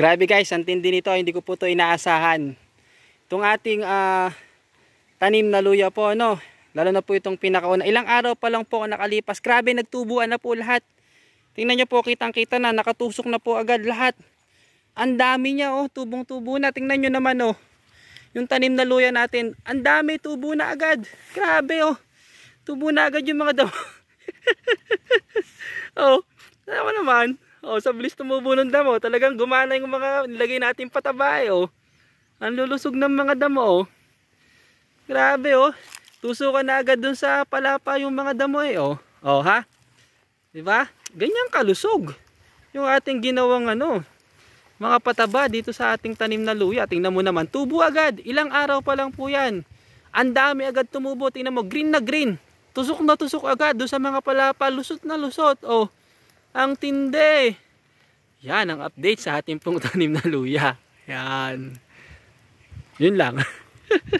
Grabe guys, ang tindi nito, hindi ko po to inaasahan. Itong ating uh, tanim na luya po, ano, lalo na po itong pinakauna. Ilang araw pa lang po ako nakalipas. Grabe, nagtubuan na po lahat. Tingnan nyo po, kitang-kita na, nakatusok na po agad lahat. Ang dami niya, oh, tubong-tubo na. Tingnan nyo naman, oh, yung tanim na luya natin. Ang dami, tubo na agad. Grabe, oh, tubo na agad yung mga damo. oh, alam naman. Oh, sa bilis tumubo ng damo, talagang gumana yung mga nilagay natin patabay, oh. Ang lulusog ng mga damo, oh. Grabe, oh. Tusukan na agad dun sa palapa yung mga damo, eh, oh. Oh, ha? Di ba? Ganyan kalusog. Yung ating ginawang ano, mga pataba dito sa ating tanim na luya. Tingnan mo naman, tubo agad. Ilang araw pa lang po yan. Ang dami agad tumubo. Tingnan mo, green na green. Tusok na tusok agad doon sa mga palapa. Lusot na lusot. Oh, ang tindi! Yan ang update sa ating pong tanim na luya. Yan. Yun lang.